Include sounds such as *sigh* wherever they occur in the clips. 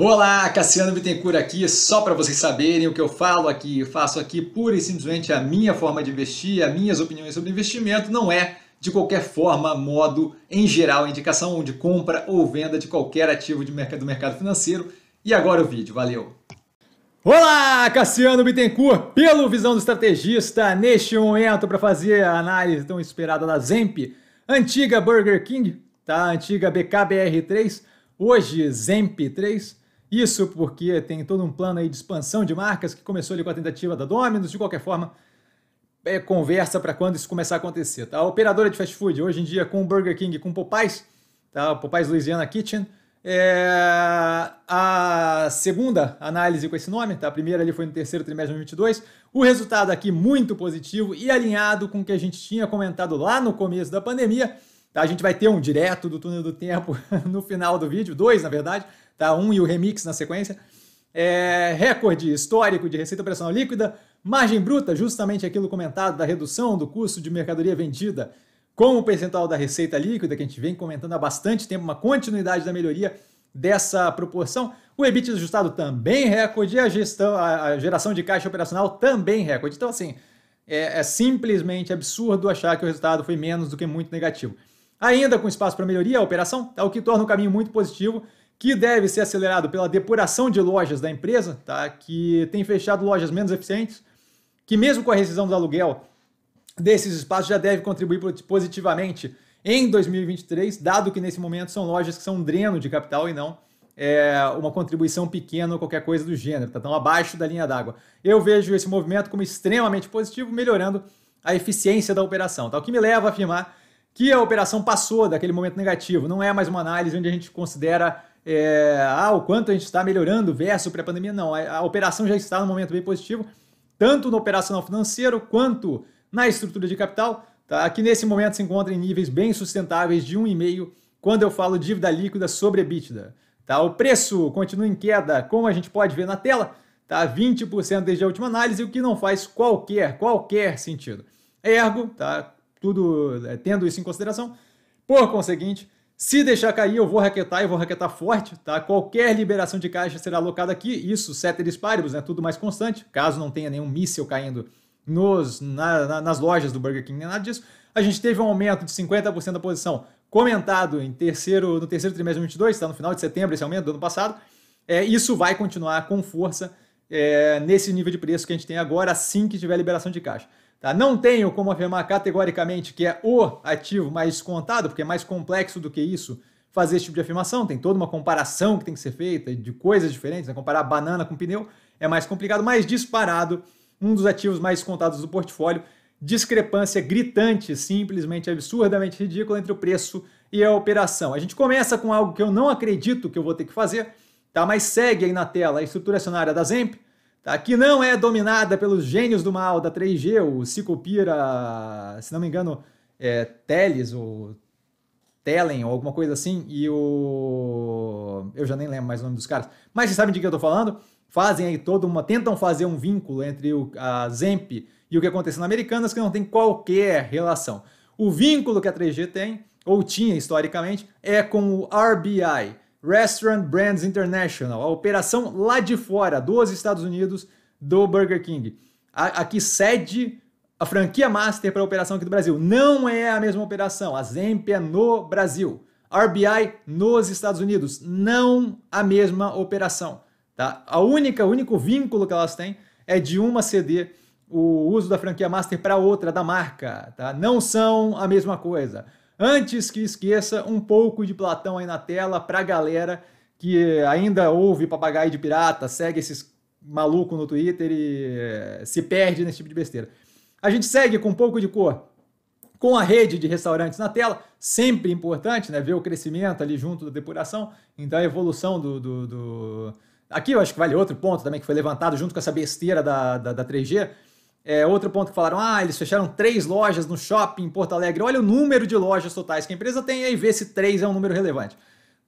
Olá, Cassiano Bittencourt aqui, só para vocês saberem o que eu falo aqui, eu faço aqui pura e simplesmente a minha forma de investir, as minhas opiniões sobre investimento, não é de qualquer forma, modo, em geral, indicação de compra ou venda de qualquer ativo de mercado, do mercado financeiro. E agora o vídeo, valeu! Olá, Cassiano Bittencourt, pelo Visão do Estrategista, neste momento para fazer a análise tão esperada da Zemp, antiga Burger King, tá? antiga BKBR3, hoje Zemp 3, isso porque tem todo um plano aí de expansão de marcas que começou ali com a tentativa da Domino's, de qualquer forma, é conversa para quando isso começar a acontecer. Tá? A operadora de fast food, hoje em dia com o Burger King, com o Popeyes, tá? Popeyes Louisiana Kitchen, é... a segunda análise com esse nome, tá? a primeira ali foi no terceiro trimestre de 2022, o resultado aqui muito positivo e alinhado com o que a gente tinha comentado lá no começo da pandemia, Tá? A gente vai ter um direto do túnel do tempo *laughs* no final do vídeo, dois na verdade, tá? um e o remix na sequência. É, recorde histórico de receita operacional líquida, margem bruta, justamente aquilo comentado da redução do custo de mercadoria vendida com o percentual da receita líquida, que a gente vem comentando há bastante tempo, uma continuidade da melhoria dessa proporção. O EBIT ajustado também recorde, a, gestão, a geração de caixa operacional também recorde. Então, assim, é, é simplesmente absurdo achar que o resultado foi menos do que muito negativo. Ainda com espaço para melhoria, a operação é o que torna um caminho muito positivo, que deve ser acelerado pela depuração de lojas da empresa, tá? que tem fechado lojas menos eficientes, que mesmo com a rescisão do aluguel desses espaços já deve contribuir positivamente em 2023, dado que nesse momento são lojas que são um dreno de capital e não é, uma contribuição pequena ou qualquer coisa do gênero, tá? abaixo da linha d'água. Eu vejo esse movimento como extremamente positivo, melhorando a eficiência da operação. Tá? O que me leva a afirmar que a operação passou daquele momento negativo. Não é mais uma análise onde a gente considera é, ah, o quanto a gente está melhorando versus pré-pandemia. Não, a, a, operação já está no momento bem positivo, tanto no operacional financeiro quanto na estrutura de capital, tá? que nesse momento se encontra em níveis bem sustentáveis de 1,5 quando eu falo dívida líquida sobre EBITDA. Tá? O preço continua em queda, como a gente pode ver na tela, tá? 20% desde a última análise, o que não faz qualquer, qualquer sentido. Ergo, tá? tudo é, tendo isso em consideração, por conseguinte, se deixar cair, eu vou raquetar e vou raquetar forte, tá? Qualquer liberação de caixa será alocada aqui, isso, sete paribus, né? Tudo mais constante, caso não tenha nenhum míssil caindo nos, na, na, nas lojas do Burger King, nem nada disso. A gente teve um aumento de 50% da posição comentado em terceiro, no terceiro trimestre de 2022 está no final de setembro esse aumento do ano passado. É, isso vai continuar com força é, nesse nível de preço que a gente tem agora, assim que tiver liberação de caixa. Tá? Não tenho como afirmar categoricamente que é o ativo mais descontado, porque é mais complexo do que isso fazer esse tipo de afirmação. Tem toda uma comparação que tem que ser feita de coisas diferentes. Né? Comparar banana com pneu é mais complicado, mas disparado, um dos ativos mais descontados do portfólio. Discrepância gritante, simplesmente absurdamente ridícula entre o preço e a operação. A gente começa com algo que eu não acredito que eu vou ter que fazer, tá? mas segue aí na tela a estrutura acionária da Zemp Tá? Que não é dominada pelos gênios do mal da 3G, o Cicopira, se não me engano, é, Teles, ou Telen, ou alguma coisa assim, e o. Eu já nem lembro mais o nome dos caras. Mas vocês sabem de que eu tô falando? Fazem aí toda uma. Tentam fazer um vínculo entre o, a Zemp e o que aconteceu na Americanas, que não tem qualquer relação. O vínculo que a 3G tem, ou tinha historicamente, é com o RBI, Restaurant Brands International, a operação lá de fora, dos Estados Unidos, do Burger King. Aqui sede cede a franquia master para a operação aqui do Brasil. Não é a mesma operação. A Zemp é no Brasil. RBI nos Estados Unidos. Não a mesma operação. Tá? A única, o único vínculo que elas têm é de uma ceder o uso da franquia master para outra, da marca. Tá? Não são a mesma coisa. Antes que esqueça, um pouco de Platão aí na tela para a galera que ainda ouve Papagaio de Pirata, segue esses maluco no Twitter e eh, se perde nesse tipo de besteira. A gente segue com um pouco de cor, com a rede de restaurantes na tela, sempre importante, né? Ver o crescimento ali junto da depuração, então a evolução do. do, do... Aqui eu acho que vale outro ponto também que foi levantado junto com essa besteira da, da, da 3G é, outro ponto que falaram, ah, eles fecharam três lojas no shopping em Porto Alegre. Olha o número de lojas totais que a empresa tem e aí vê se três é um número relevante.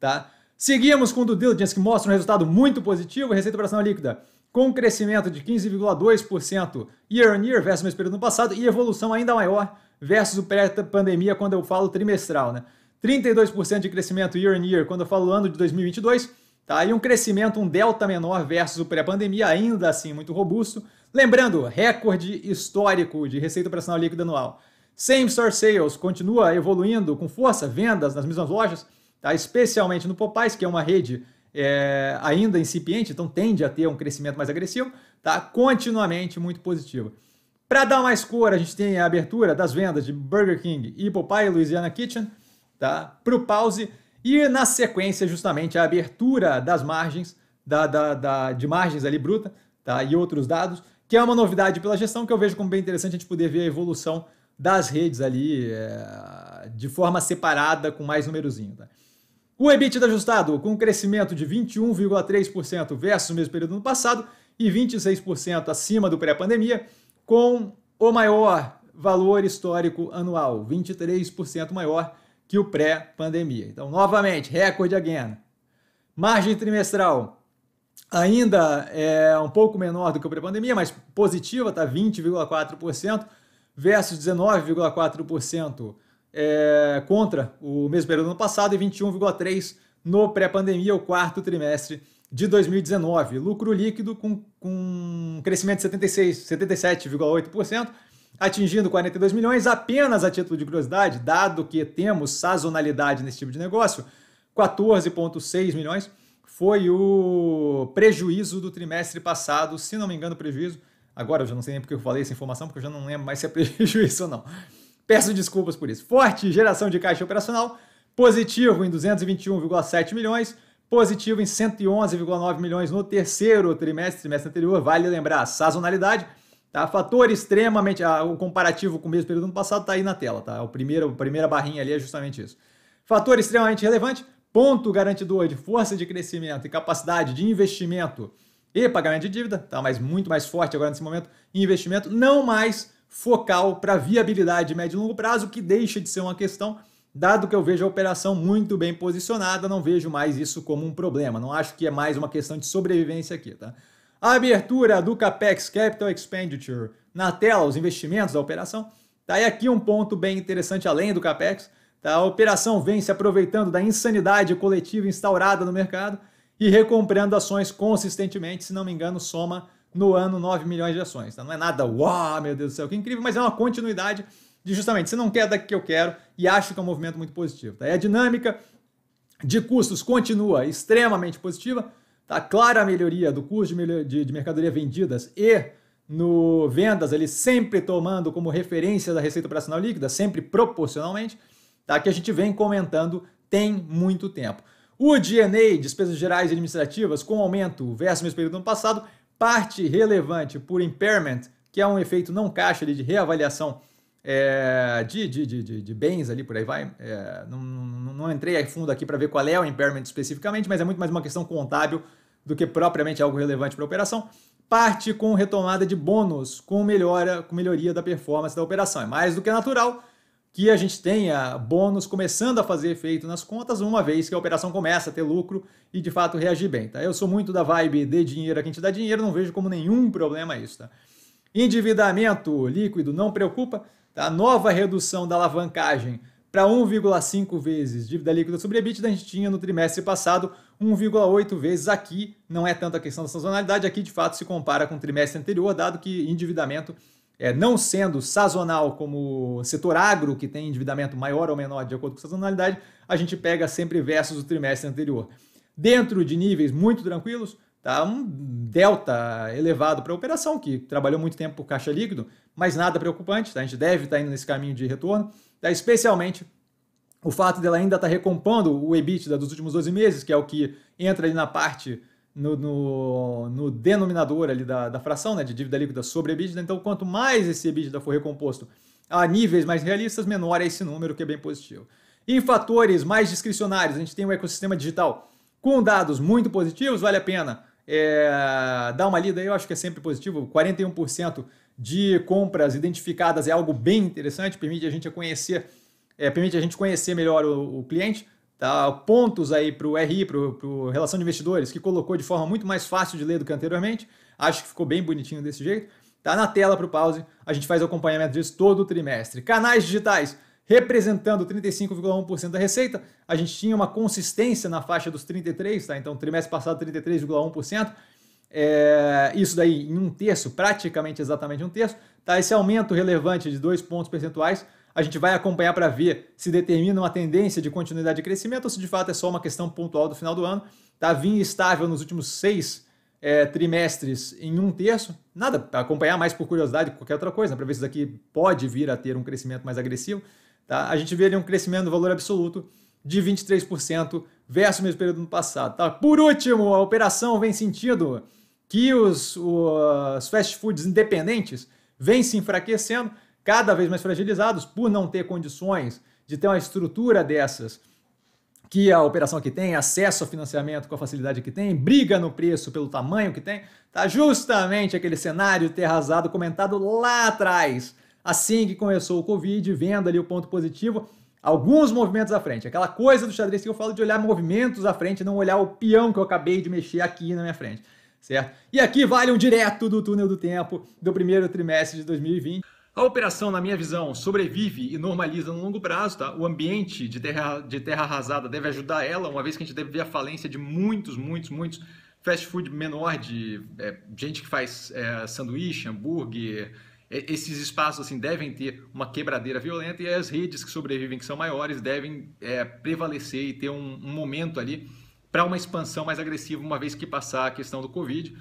Tá? Seguimos com o due diligence, que mostra um resultado muito positivo. Receita operacional líquida com um crescimento de 15,2% year on year versus o mesmo período no passado e evolução ainda maior versus o pré-pandemia, quando eu falo trimestral. Né? 32% de crescimento year on year quando eu falo ano de 2022. Tá? E um crescimento, um delta menor versus o pré-pandemia, ainda assim muito robusto. Lembrando, recorde histórico de receita operacional líquida anual. Same Store Sales continua evoluindo com força, vendas nas mesmas lojas, tá? especialmente no Popeyes, que é uma rede é, ainda incipiente, então tende a ter um crescimento mais agressivo, tá? continuamente muito positivo. Para dar mais cor, a gente tem a abertura das vendas de Burger King e Popeye Louisiana Kitchen tá? para o pause e, na sequência, justamente a abertura das margens, da, da, da de margens ali bruta tá? e outros dados que é uma novidade pela gestão que eu vejo como bem interessante a gente poder ver a evolução das redes ali é, de forma separada com mais númerozinho. Tá? O EBITDA tá ajustado com um crescimento de 21,3% versus o mesmo período do ano passado e 26% acima do pré-pandemia, com o maior valor histórico anual, 23% maior que o pré-pandemia. Então, novamente, recorde again. Margem trimestral ainda é um pouco menor do que o pré-pandemia, mas positiva, está 20,4% versus 19,4% é, contra o mesmo período do ano passado e 21,3% no pré-pandemia, o quarto trimestre de 2019. Lucro líquido com, com crescimento de 76, 77,8%, atingindo 42 milhões, apenas a título de curiosidade, dado que temos sazonalidade nesse tipo de negócio, 14,6 milhões foi o prejuízo do trimestre passado, se não me engano, prejuízo. Agora eu já não sei nem porque eu falei essa informação, porque eu já não lembro mais se é *laughs* prejuízo ou não. Peço desculpas por isso. Forte geração de caixa operacional, positivo em 221,7 milhões, positivo em 111,9 milhões no terceiro trimestre, trimestre anterior. Vale lembrar a sazonalidade, tá? Fator extremamente. Ah, o comparativo com o mesmo período do ano passado está aí na tela, tá? O primeiro, a primeira barrinha ali é justamente isso. Fator extremamente relevante, ponto garantidor de força de crescimento e capacidade de investimento e pagamento de dívida, tá? mas muito mais forte agora nesse momento, investimento não mais focal para viabilidade de médio e longo prazo, que deixa de ser uma questão, dado que eu vejo a operação muito bem posicionada, não vejo mais isso como um problema, não acho que é mais uma questão de sobrevivência aqui. Tá? A abertura do CAPEX, Capital Expenditure, na tela, os investimentos da operação, tá? e aqui um ponto bem interessante além do CAPEX, a operação vem se aproveitando da insanidade coletiva instaurada no mercado e recomprando ações consistentemente, se não me engano, soma no ano 9 milhões de ações. Tá? Não é nada, uau, meu Deus do céu, que incrível, mas é uma continuidade de justamente, você não quer daqui que eu quero e acho que é um movimento muito positivo. Tá? E a dinâmica de custos continua extremamente positiva, tá? clara melhoria do custo de, de, de mercadoria vendidas e no vendas, ele sempre tomando como referência da receita operacional líquida, sempre proporcionalmente tá? que a gente vem comentando tem muito tempo. O DNA, despesas gerais e administrativas, com aumento versus o mesmo período do ano passado, parte relevante por impairment, que é um efeito não caixa ali, de reavaliação é, de, de, de, de, bens ali, por aí vai. É, não, não, não, entrei a fundo aqui para ver qual é o impairment especificamente, mas é muito mais uma questão contábil do que propriamente algo relevante para a operação. Parte com retomada de bônus, com melhora, com melhoria da performance da operação. É mais do que natural que a gente tenha bônus começando a fazer efeito nas contas, uma vez que a operação começa a ter lucro e de fato reagir bem. Tá? Eu sou muito da vibe de dinheiro a quem te dá dinheiro, não vejo como nenhum problema isso. Tá? Endividamento líquido não preocupa, tá? nova redução da alavancagem para 1,5 vezes dívida líquida sobre EBITDA, a gente tinha no trimestre passado 1,8 vezes aqui, não é tanto a questão da sazonalidade, aqui de fato se compara com o trimestre anterior, dado que endividamento é, não sendo sazonal como setor agro, que tem endividamento maior ou menor de acordo com a sazonalidade, a gente pega sempre versus o trimestre anterior. Dentro de níveis muito tranquilos, tá um delta elevado para a operação, que trabalhou muito tempo por caixa líquido, mas nada preocupante, tá? a gente deve estar tá indo nesse caminho de retorno, tá? especialmente o fato dela ainda estar tá recompondo o EBITDA dos últimos 12 meses, que é o que entra ali na parte no, no, no denominador ali da, da fração, né, de dívida líquida sobre EBITDA. Então, quanto mais esse EBITDA for recomposto a níveis mais realistas, menor é esse número, que é bem positivo. Em fatores mais discricionários, a gente tem o um ecossistema digital com dados muito positivos, vale a pena é, dar uma lida aí, eu acho que é sempre positivo. 41% de compras identificadas é algo bem interessante, permite a gente conhecer, é, permite a gente conhecer melhor o, o cliente. Tá, pontos aí para o RI, para o Relação de Investidores, que colocou de forma muito mais fácil de ler do que anteriormente. Acho que ficou bem bonitinho desse jeito. Tá na tela para o pause. A gente faz acompanhamento disso todo o trimestre. Canais digitais representando 35,1% da receita. A gente tinha uma consistência na faixa dos 33%, tá? Então, trimestre passado, 33,1%. É, isso daí em um terço, praticamente exatamente um terço. Tá? Esse aumento relevante de dois pontos percentuais a gente vai acompanhar para ver se determina uma tendência de continuidade de crescimento ou se de fato é só uma questão pontual do final do ano. tá vinha estável nos últimos seis é, trimestres em um terço. Nada, para acompanhar mais por curiosidade, qualquer outra coisa, né, para ver se isso daqui pode vir a ter um crescimento mais agressivo. Tá? A gente vê ali um crescimento do valor absoluto de 23% versus o mesmo período do ano passado. Tá? Por último, a operação vem sentido que os, os fast foods independentes vêm se enfraquecendo cada vez mais fragilizados por não ter condições de ter uma estrutura dessas que a operação que tem, acesso ao financiamento com a facilidade que tem, briga no preço pelo tamanho que tem, tá justamente aquele cenário ter arrasado comentado lá atrás. Assim que começou o Covid, vendo ali o ponto positivo, alguns movimentos à frente. Aquela coisa do xadrez que eu falo de olhar movimentos à frente, não olhar o peão que eu acabei de mexer aqui na minha frente, certo? E aqui vale um direto do túnel do tempo do primeiro trimestre de 2020. A operação, na minha visão, sobrevive e normaliza no longo prazo, tá? O ambiente de terra, de terra arrasada deve ajudar ela, uma vez que a gente deve ver a falência de muitos, muitos, muitos fast food menor, de é, gente que faz é, sanduíche, hambúrguer. esses espaços assim devem ter uma quebradeira violenta e as redes que sobrevivem, que são maiores, devem é, prevalecer e ter um, um momento ali para uma expansão mais agressiva, uma vez que passar a questão do Covid.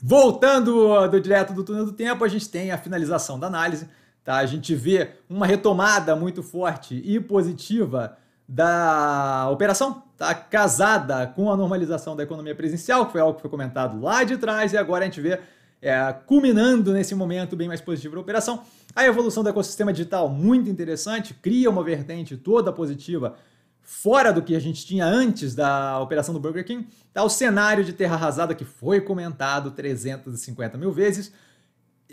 Voltando do direto do túnel do tempo, a gente tem a finalização da análise. Tá? A gente vê uma retomada muito forte e positiva da operação, tá? casada com a normalização da economia presencial, que foi algo que foi comentado lá de trás, e agora a gente vê é, culminando nesse momento bem mais positivo da operação. A evolução do ecossistema digital, muito interessante, cria uma vertente toda positiva fora do que a gente tinha antes da operação do Burger King, está o cenário de terra arrasada que foi comentado 350 mil vezes,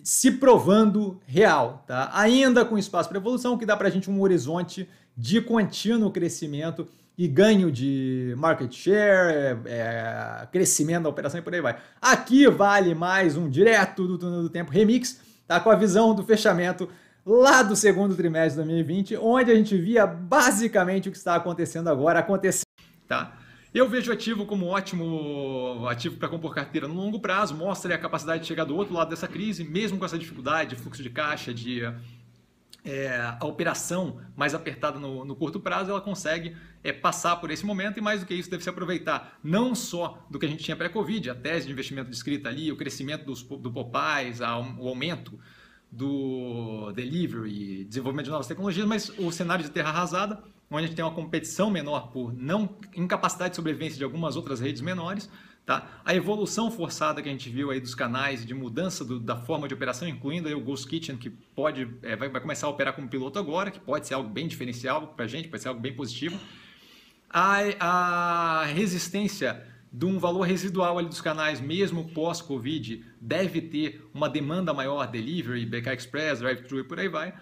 se provando real, tá? ainda com espaço para evolução, que dá para a gente um horizonte de contínuo crescimento e ganho de market share, é, é, crescimento da operação e por aí vai. Aqui vale mais um direto do túnel do tempo remix, tá? com a visão do fechamento lá do segundo trimestre de 2020, onde a gente via basicamente o que está acontecendo agora acontecendo. Tá. Eu vejo ativo como ótimo ativo para compor carteira no longo prazo, mostra a capacidade de chegar do outro lado dessa crise, mesmo com essa dificuldade, de fluxo de caixa, de é, a operação mais apertada no, no curto prazo, ela consegue é, passar por esse momento e mais do que isso, deve se aproveitar não só do que a gente tinha pré-Covid, a tese de investimento descrita ali, o crescimento dos, do Popais, o aumento do delivery, desenvolvimento de novas tecnologias, mas o cenário de terra arrasada, onde a gente tem uma competição menor por não incapacidade de sobrevivência de algumas outras redes menores, tá? A evolução forçada que a gente viu aí dos canais de mudança do, da forma de operação, incluindo o Ghost Kitchen, que pode é, vai, vai, começar a operar como piloto agora, que pode ser algo bem diferencial para a gente, pode ser algo bem positivo. a, a resistência de um valor residual ali dos canais, mesmo pós-Covid, deve ter uma demanda maior, delivery, BK Express, drive-thru e por aí vai.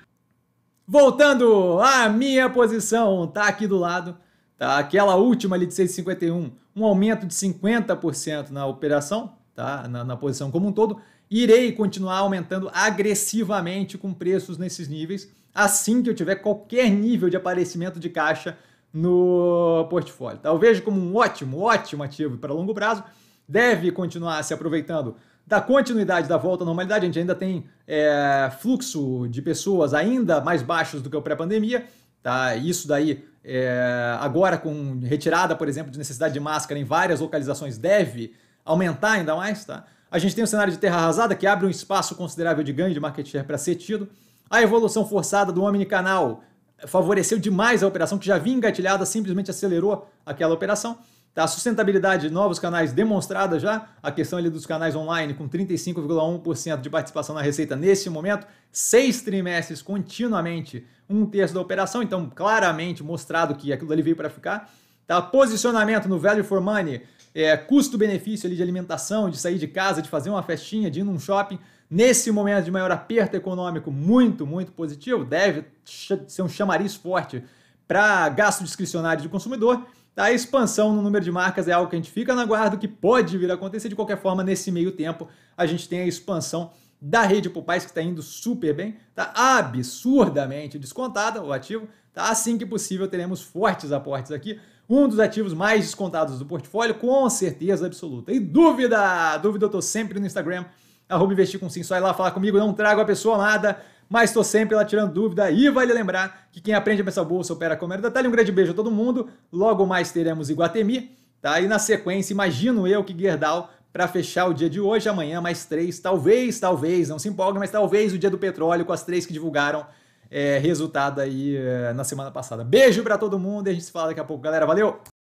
Voltando à minha posição, tá aqui do lado, tá aquela última ali de 6,51, um aumento de 50% na operação, tá na, na posição como um todo. Irei continuar aumentando agressivamente com preços nesses níveis, assim que eu tiver qualquer nível de aparecimento de caixa no portfólio. Tá? Eu vejo como um ótimo, ótimo ativo para longo prazo. Deve continuar se aproveitando da continuidade da volta à normalidade. A gente ainda tem é, fluxo de pessoas ainda mais baixos do que o pré-pandemia. Tá? Isso daí, é, agora com retirada, por exemplo, de necessidade de máscara em várias localizações, deve aumentar ainda mais. Tá? A gente tem o cenário de terra arrasada, que abre um espaço considerável de ganho de market share para ser tido. A evolução forçada do omnicanal, favoreceu demais a operação que já vinha engatilhada, simplesmente acelerou aquela operação. Tá? Sustentabilidade, novos canais demonstrada já, a questão ali dos canais online com 35,1% de participação na receita nesse momento, seis trimestres continuamente, um terço da operação, então claramente mostrado que aquilo ali veio para ficar. Tá? Posicionamento no value for money, é, custo-benefício ali de alimentação, de sair de casa, de fazer uma festinha, de ir num shopping, nesse momento de maior aperto econômico muito, muito positivo, deve ser um chamariz forte para gasto discricionário do consumidor. A expansão no número de marcas é algo que a gente fica na guarda, que pode vir a acontecer. De qualquer forma, nesse meio tempo, a gente tem a expansão da rede Popais, que está indo super bem, está absurdamente descontada o ativo. Tá? Assim que possível, teremos fortes aportes aqui. Um dos ativos mais descontados do portfólio, com certeza absoluta. E dúvida! Dúvida eu estou sempre no Instagram, arroba investir com sim, só ir lá falar comigo, não trago a pessoa amada, mas estou sempre lá tirando dúvida e vale lembrar que quem aprende a pensar bolsa opera com era detalhe. Um grande beijo a todo mundo, logo mais teremos Iguatemi, tá? E na sequência, imagino eu que Gerdau para fechar o dia de hoje, amanhã mais três, talvez, talvez, não se empolgue, mas talvez o dia do petróleo com as três que divulgaram é, resultado aí é, na semana passada. Beijo para todo mundo e a gente se fala daqui a pouco, galera. Valeu!